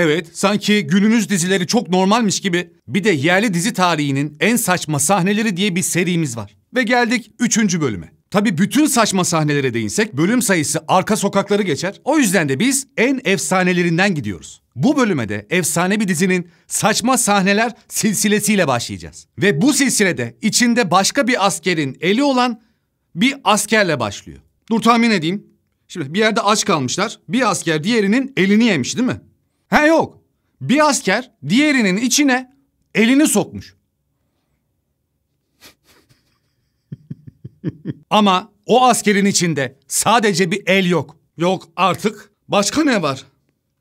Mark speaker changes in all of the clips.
Speaker 1: Evet, sanki günümüz dizileri çok normalmiş gibi. Bir de yerli dizi tarihinin en saçma sahneleri diye bir serimiz var. Ve geldik üçüncü bölüme. Tabi bütün saçma sahnelere değinsek bölüm sayısı arka sokakları geçer. O yüzden de biz en efsanelerinden gidiyoruz. Bu bölüme de efsane bir dizinin saçma sahneler silsilesiyle başlayacağız. Ve bu silsilede içinde başka bir askerin eli olan bir askerle başlıyor. Dur tahmin edeyim. Şimdi bir yerde aç kalmışlar. Bir asker diğerinin elini yemiş değil mi? He yok. Bir asker diğerinin içine elini sokmuş. Ama o askerin içinde sadece bir el yok. Yok artık. Başka ne var?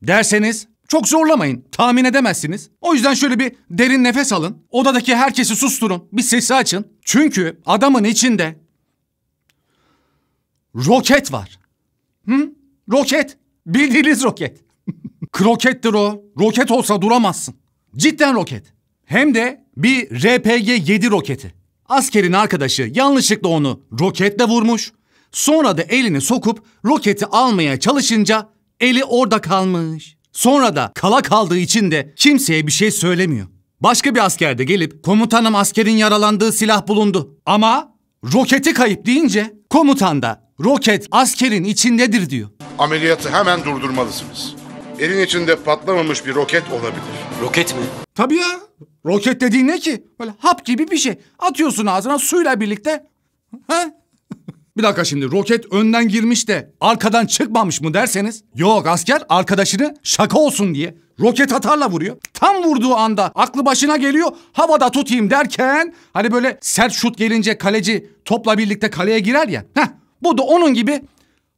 Speaker 1: Derseniz çok zorlamayın. Tahmin edemezsiniz. O yüzden şöyle bir derin nefes alın. Odadaki herkesi susturun. Bir sesi açın. Çünkü adamın içinde roket var. Hı? Roket. Bildiğiniz roket. Krokettir o. Roket olsa duramazsın. Cidden roket. Hem de bir RPG-7 roketi. Askerin arkadaşı yanlışlıkla onu roketle vurmuş. Sonra da elini sokup roketi almaya çalışınca eli orada kalmış. Sonra da kala kaldığı için de kimseye bir şey söylemiyor. Başka bir asker de gelip komutanım askerin yaralandığı silah bulundu. Ama roketi kayıp deyince komutan da roket askerin içindedir diyor. Ameliyatı hemen durdurmalısınız elin içinde patlamamış bir roket olabilir. Roket mi? Tabii ya. Roket dediğin ne ki? Böyle hap gibi bir şey. Atıyorsun ağzına suyla birlikte. Ha? Bir dakika şimdi roket önden girmiş de arkadan çıkmamış mı derseniz? Yok asker arkadaşını şaka olsun diye roket atarla vuruyor. Tam vurduğu anda aklı başına geliyor havada tutayım derken hani böyle sert şut gelince kaleci topla birlikte kaleye girer ya. Heh, bu da onun gibi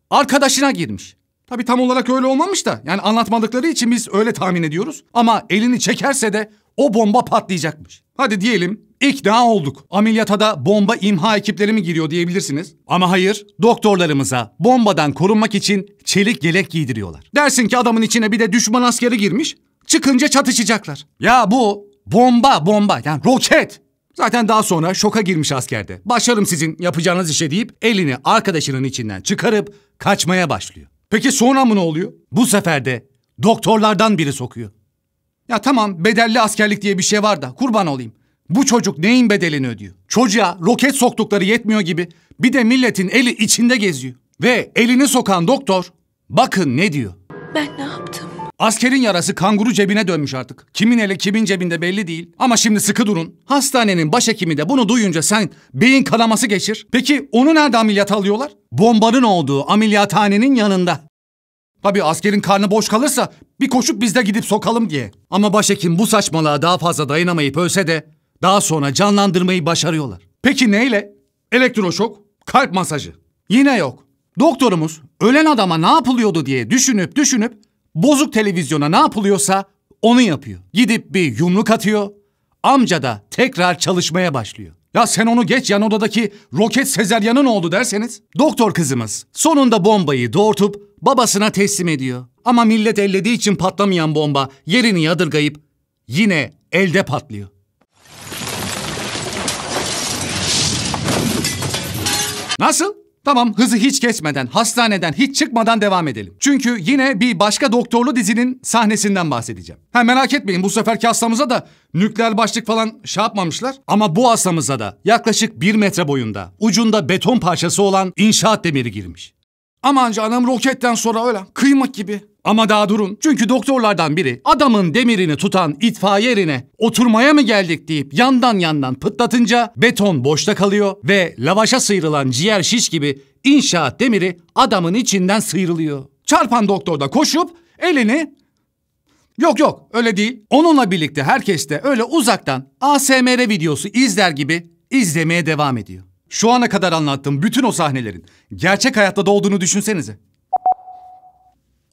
Speaker 1: arkadaşına girmiş. Tabii tam olarak öyle olmamış da. Yani anlatmadıkları için biz öyle tahmin ediyoruz. Ama elini çekerse de o bomba patlayacakmış. Hadi diyelim ikna olduk. Ameliyata da bomba imha ekipleri mi giriyor diyebilirsiniz. Ama hayır, doktorlarımıza bombadan korunmak için çelik yelek giydiriyorlar. Dersin ki adamın içine bir de düşman askeri girmiş. Çıkınca çatışacaklar. Ya bu bomba bomba yani roket. Zaten daha sonra şoka girmiş askerde. Başarım sizin yapacağınız işe deyip elini arkadaşının içinden çıkarıp kaçmaya başlıyor. Peki sonra mı ne oluyor? Bu sefer de doktorlardan biri sokuyor. Ya tamam bedelli askerlik diye bir şey var da kurban olayım. Bu çocuk neyin bedelini ödüyor? Çocuğa roket soktukları yetmiyor gibi bir de milletin eli içinde geziyor. Ve elini sokan doktor bakın ne diyor. Ben ne yaptım? Askerin yarası kanguru cebine dönmüş artık. Kimin eli kimin cebinde belli değil. Ama şimdi sıkı durun. Hastanenin başhekimi de bunu duyunca sen beyin kanaması geçir. Peki onu nerede ameliyat alıyorlar? Bombanın olduğu ameliyathanenin yanında. Tabii askerin karnı boş kalırsa bir koşup biz de gidip sokalım diye. Ama başhekim bu saçmalığa daha fazla dayanamayıp ölse de daha sonra canlandırmayı başarıyorlar. Peki neyle? Elektroşok, kalp masajı. Yine yok. Doktorumuz ölen adama ne yapılıyordu diye düşünüp düşünüp Bozuk televizyona ne yapılıyorsa onu yapıyor. Gidip bir yumruk atıyor. Amca da tekrar çalışmaya başlıyor. Ya sen onu geç yan odadaki roket sezeryanın oldu derseniz. Doktor kızımız sonunda bombayı doğurtup babasına teslim ediyor. Ama millet ellediği için patlamayan bomba yerini yadırgayıp yine elde patlıyor. Nasıl? Tamam hızı hiç kesmeden, hastaneden hiç çıkmadan devam edelim. Çünkü yine bir başka doktorlu dizinin sahnesinden bahsedeceğim. Ha merak etmeyin bu seferki hastamıza da nükleer başlık falan şey yapmamışlar. Ama bu hastamıza da yaklaşık bir metre boyunda ucunda beton parçası olan inşaat demiri girmiş. Ama anca anam roketten sonra öyle kıymak gibi ama daha durun. Çünkü doktorlardan biri adamın demirini tutan itfaiye erine oturmaya mı geldik deyip yandan yandan pıtlatınca beton boşta kalıyor ve lavaşa sıyrılan ciğer şiş gibi inşaat demiri adamın içinden sıyrılıyor. Çarpan doktor da koşup elini Yok yok öyle değil. Onunla birlikte herkes de öyle uzaktan ASMR videosu izler gibi izlemeye devam ediyor. Şu ana kadar anlattığım bütün o sahnelerin gerçek hayatta da olduğunu düşünsenize.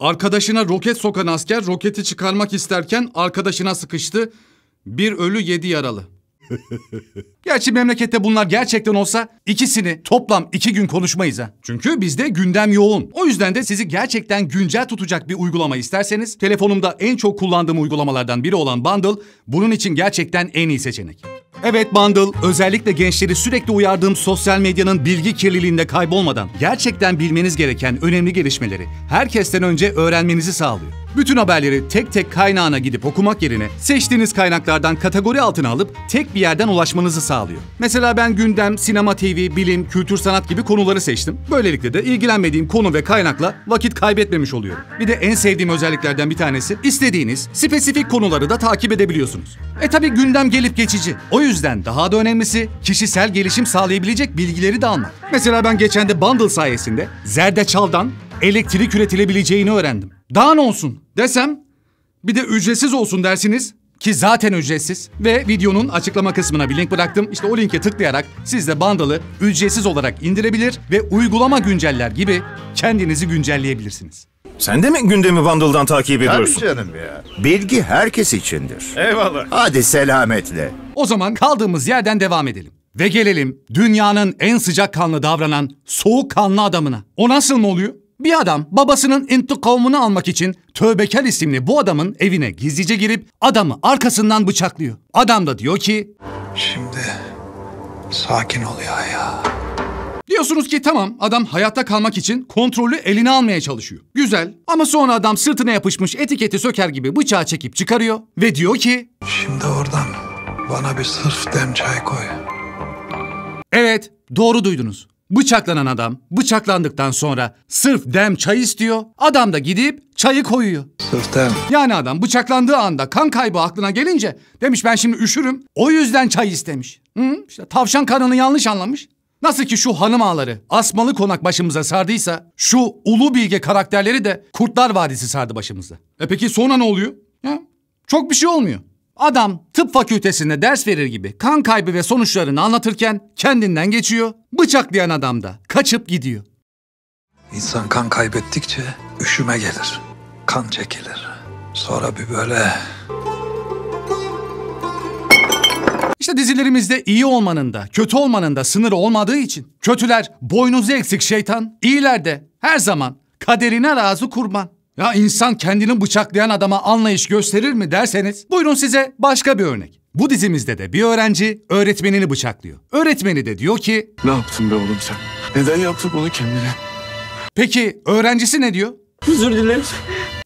Speaker 1: Arkadaşına roket sokan asker roketi çıkarmak isterken arkadaşına sıkıştı. Bir ölü yedi yaralı. Gerçi memlekette bunlar gerçekten olsa ikisini toplam iki gün konuşmayız ha. Çünkü bizde gündem yoğun. O yüzden de sizi gerçekten güncel tutacak bir uygulama isterseniz telefonumda en çok kullandığım uygulamalardan biri olan Bundle bunun için gerçekten en iyi seçenek. Evet Bundle, özellikle gençleri sürekli uyardığım sosyal medyanın bilgi kirliliğinde kaybolmadan gerçekten bilmeniz gereken önemli gelişmeleri herkesten önce öğrenmenizi sağlıyor. Bütün haberleri tek tek kaynağına gidip okumak yerine seçtiğiniz kaynaklardan kategori altına alıp tek bir yerden ulaşmanızı sağlıyor. Mesela ben gündem, sinema, TV, bilim, kültür, sanat gibi konuları seçtim. Böylelikle de ilgilenmediğim konu ve kaynakla vakit kaybetmemiş oluyorum. Bir de en sevdiğim özelliklerden bir tanesi istediğiniz spesifik konuları da takip edebiliyorsunuz. E tabi gündem gelip geçici. O yüzden yüzden daha da önemlisi kişisel gelişim sağlayabilecek bilgileri de almak. Mesela ben geçen de Bundle sayesinde zerdeçaldan elektrik üretilebileceğini öğrendim. Daha ne olsun desem bir de ücretsiz olsun dersiniz ki zaten ücretsiz ve videonun açıklama kısmına bir link bıraktım. İşte o linke tıklayarak siz de Bundle'ı ücretsiz olarak indirebilir ve uygulama günceller gibi kendinizi güncelleyebilirsiniz.
Speaker 2: Sen de mi gündemi Bundle'dan takip ediyorsun? Tabii canım
Speaker 1: ya. Bilgi herkes içindir. Eyvallah. Hadi selametle. O zaman kaldığımız yerden devam edelim. Ve gelelim dünyanın en sıcak kanlı davranan soğuk kanlı adamına. O nasıl mı oluyor? Bir adam babasının intikamını almak için Tövbekar isimli bu adamın evine gizlice girip adamı arkasından bıçaklıyor. Adam da diyor ki... Şimdi sakin ol ya ya. Diyorsunuz ki tamam adam hayatta kalmak için kontrolü eline almaya çalışıyor. Güzel ama sonra adam sırtına yapışmış etiketi söker gibi bıçağı çekip çıkarıyor ve diyor ki... Şimdi oradan bana bir sırf dem çay koy. Evet doğru duydunuz. Bıçaklanan adam bıçaklandıktan sonra sırf dem çay istiyor. Adam da gidip çayı koyuyor. Sırf dem. Yani adam bıçaklandığı anda kan kaybı aklına gelince demiş ben şimdi üşürüm. O yüzden çay istemiş. Hı? İşte tavşan kanını yanlış anlamış. Nasıl ki şu hanım ağları asmalı konak başımıza sardıysa şu ulu bilge karakterleri de Kurtlar Vadisi sardı başımıza. E peki sonra ne oluyor? Ya, çok bir şey olmuyor. Adam tıp fakültesinde ders verir gibi kan kaybı ve sonuçlarını anlatırken kendinden geçiyor. Bıçaklayan adam da kaçıp gidiyor. İnsan kan kaybettikçe üşüme gelir. Kan çekilir. Sonra bir böyle işte dizilerimizde iyi olmanın da kötü olmanın da sınırı olmadığı için kötüler boynuzu eksik şeytan, iyiler de her zaman kaderine razı kurban. Ya insan kendini bıçaklayan adama anlayış gösterir mi derseniz buyurun size başka bir örnek. Bu dizimizde de bir öğrenci öğretmenini bıçaklıyor. Öğretmeni de diyor ki... Ne yaptın be oğlum sen? Neden yaptın bunu kendine? Peki öğrencisi ne diyor? Özür dilerim.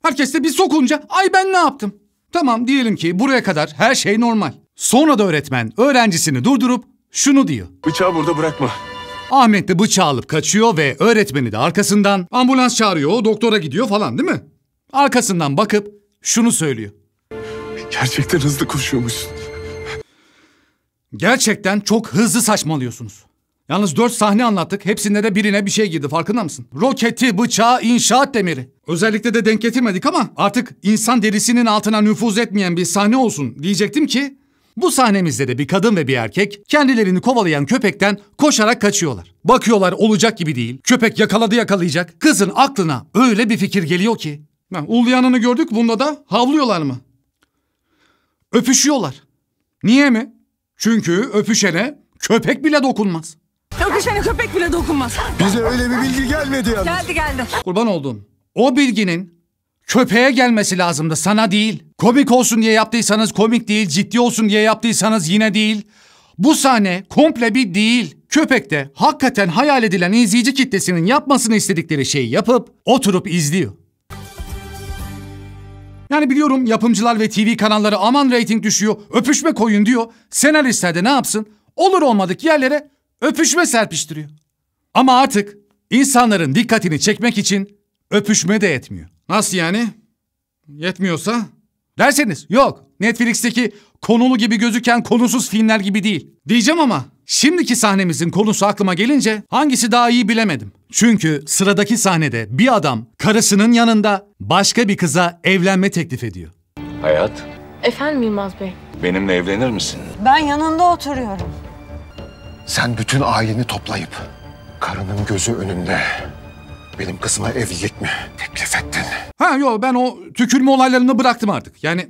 Speaker 1: Herkes de bir sokunca ay ben ne yaptım? Tamam diyelim ki buraya kadar her şey normal. Sonra da öğretmen öğrencisini durdurup şunu diyor. Bıçağı burada bırakma. Ahmet de bıçağı alıp kaçıyor ve öğretmeni de arkasından ambulans çağırıyor, doktora gidiyor falan değil mi? Arkasından bakıp şunu söylüyor. Gerçekten hızlı koşuyormuşsun. Gerçekten çok hızlı saçmalıyorsunuz. Yalnız dört sahne anlattık. Hepsinde de birine bir şey girdi farkında mısın? Roketi, bıçağı, inşaat demiri. Özellikle de denk getirmedik ama artık insan derisinin altına nüfuz etmeyen bir sahne olsun diyecektim ki bu sahnemizde de bir kadın ve bir erkek kendilerini kovalayan köpekten koşarak kaçıyorlar. Bakıyorlar olacak gibi değil. Köpek yakaladı yakalayacak. Kızın aklına öyle bir fikir geliyor ki. Ha, uluyanını gördük bunda da havlıyorlar mı? Öpüşüyorlar. Niye mi? Çünkü öpüşene köpek bile dokunmaz. Öpüşene köpek bile dokunmaz. Bize öyle bir bilgi gelmedi yalnız. Geldi geldi. Kurban olduğum. O bilginin Köpeğe gelmesi lazımdı sana değil. Komik olsun diye yaptıysanız komik değil, ciddi olsun diye yaptıysanız yine değil. Bu sahne komple bir değil. Köpek de hakikaten hayal edilen izleyici kitlesinin yapmasını istedikleri şeyi yapıp oturup izliyor. Yani biliyorum yapımcılar ve TV kanalları aman reyting düşüyor, öpüşme koyun diyor. Senaristler de ne yapsın? Olur olmadık yerlere öpüşme serpiştiriyor. Ama artık insanların dikkatini çekmek için Öpüşme de yetmiyor. Nasıl yani? Yetmiyorsa? Derseniz yok. Netflix'teki konulu gibi gözüken konusuz filmler gibi değil. Diyeceğim ama şimdiki sahnemizin konusu aklıma gelince hangisi daha iyi bilemedim. Çünkü sıradaki sahnede bir adam karısının yanında başka bir kıza evlenme teklif ediyor. Hayat. Efendim Yılmaz Bey. Benimle evlenir misin? Ben yanında oturuyorum. Sen bütün aileni toplayıp karının gözü önünde benim kızıma evlilik mi teklif ettin? Ha yo ben o tükürme olaylarını bıraktım artık. Yani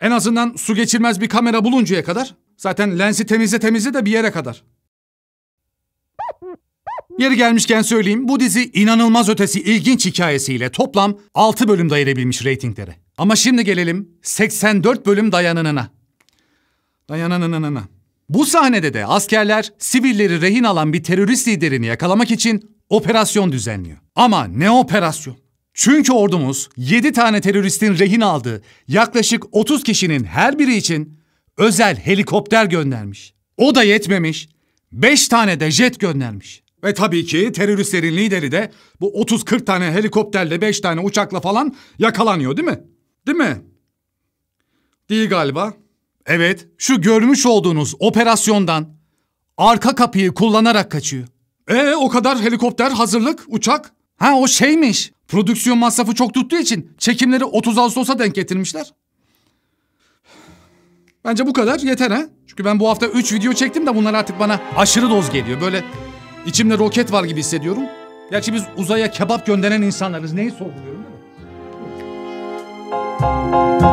Speaker 1: en azından su geçirmez bir kamera buluncaya kadar. Zaten lensi temizle temizle de bir yere kadar. Yeri gelmişken söyleyeyim bu dizi inanılmaz ötesi ilginç hikayesiyle toplam 6 bölüm dayanabilmiş reytinglere. Ama şimdi gelelim 84 bölüm dayananına. Dayananına. Bu sahnede de askerler sivilleri rehin alan bir terörist liderini yakalamak için operasyon düzenliyor. Ama ne operasyon? Çünkü ordumuz 7 tane teröristin rehin aldığı yaklaşık 30 kişinin her biri için özel helikopter göndermiş. O da yetmemiş. 5 tane de jet göndermiş. Ve tabii ki teröristlerin lideri de bu 30-40 tane helikopterle 5 tane uçakla falan yakalanıyor değil mi? Değil mi? Değil galiba. Evet, şu görmüş olduğunuz operasyondan arka kapıyı kullanarak kaçıyor. Ee o kadar helikopter, hazırlık, uçak. Ha o şeymiş. Prodüksiyon masrafı çok tuttuğu için çekimleri 30 Ağustos'a denk getirmişler. Bence bu kadar yeter ha. Çünkü ben bu hafta 3 video çektim de bunlar artık bana aşırı doz geliyor. Böyle içimde roket var gibi hissediyorum. Gerçi biz uzaya kebap gönderen insanlarız. Neyi sorguluyorum değil mi?